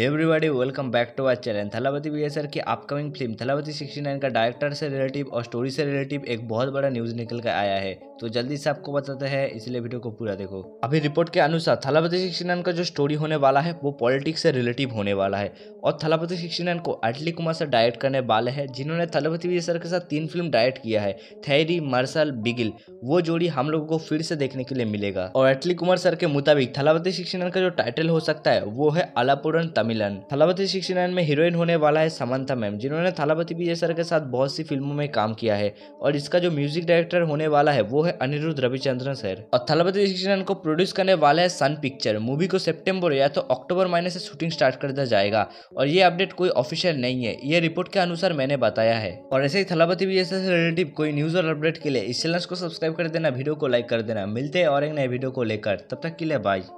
everybody welcome back to our channel Thalapathy भैया sir की upcoming film Thalapathy nine का director से रिलेटिव और स्टोरी से रिलेटिव एक बहुत बड़ा न्यूज निकल कर आया है तो जल्दी से आपको बताते हैं इसलिए वीडियो को पूरा देखो अभी रिपोर्ट के अनुसार थलापति नाइन का जो स्टोरी होने वाला है वो पॉलिटिक्स से रिलेटिव होने वाला है और थलापति नाइन को अटली कुमार सर डायरेक्ट करने वाले हैं जिन्होंने थलापति विजय सर के साथ तीन फिल्म डायरेक्ट किया है थैरी मार्शल बिगिल वो जोड़ी हम लोगों को फिर से देखने के लिए मिलेगा और अटली कुमार सर के मुताबिक थलापति नाइन का जो टाइटल हो सकता है वो है अलापुरन तमिलन थलावती सिक्सटी नाइन में हीरोइन होने वाला है समंथा मैम जिन्होंने थलावती विजय सर के साथ बहुत सी फिल्मों में काम किया है और इसका जो म्यूजिक डायरेक्टर होने वाला है वो है अनिरुद्ध रविचंद्रन सर और थलावती सिक्सटी नाइन को प्रोड्यूस करने वाला है सन पिक्चर मूवी को सेप्टेम्बर या तो अक्टूबर महीने से शूटिंग स्टार्ट कर दिया जाएगा और ये अपडेट कोई ऑफिशियल नहीं है ये रिपोर्ट के अनुसार मैंने बताया है और ऐसे ही थलावती विजय से रिलेटिव कोई न्यूज और अपडेट के लिए इस चैनल को सब्सक्राइब कर देना वीडियो को लाइक कर देना मिलते हैं और एक नए वीडियो को लेकर तब तक के लिए बाय